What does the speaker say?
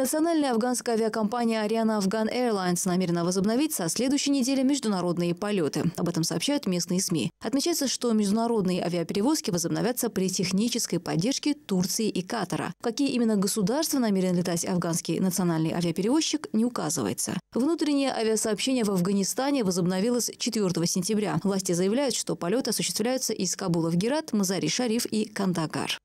Национальная афганская авиакомпания «Ариана Афган Airlines намерена возобновить со следующей недели международные полеты. Об этом сообщают местные СМИ. Отмечается, что международные авиаперевозки возобновятся при технической поддержке Турции и Катара. какие именно государства намерен летать афганский национальный авиаперевозчик, не указывается. Внутреннее авиасообщение в Афганистане возобновилось 4 сентября. Власти заявляют, что полеты осуществляются из Кабула в Герат, Мазари-Шариф и Кандагар.